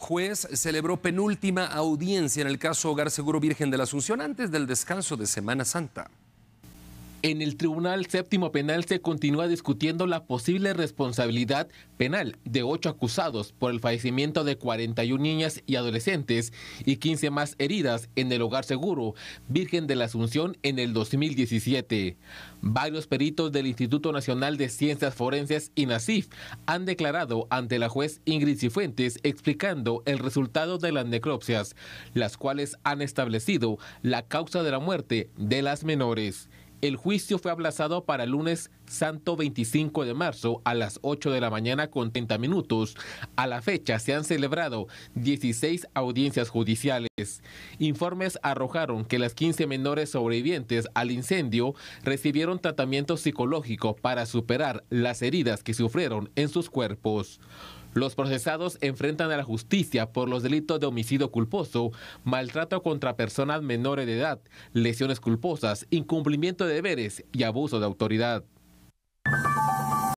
juez celebró penúltima audiencia en el caso Hogar Seguro Virgen de la Asunción antes del descanso de Semana Santa. En el Tribunal Séptimo Penal se continúa discutiendo la posible responsabilidad penal de ocho acusados por el fallecimiento de 41 niñas y adolescentes y 15 más heridas en el Hogar Seguro Virgen de la Asunción en el 2017. Varios peritos del Instituto Nacional de Ciencias Forenses y NACIF han declarado ante la juez Ingrid Cifuentes explicando el resultado de las necropsias, las cuales han establecido la causa de la muerte de las menores. El juicio fue aplazado para el lunes santo 25 de marzo a las 8 de la mañana con 30 minutos. A la fecha se han celebrado 16 audiencias judiciales. Informes arrojaron que las 15 menores sobrevivientes al incendio recibieron tratamiento psicológico para superar las heridas que sufrieron en sus cuerpos. Los procesados enfrentan a la justicia por los delitos de homicidio culposo, maltrato contra personas menores de edad, lesiones culposas, incumplimiento de deberes y abuso de autoridad.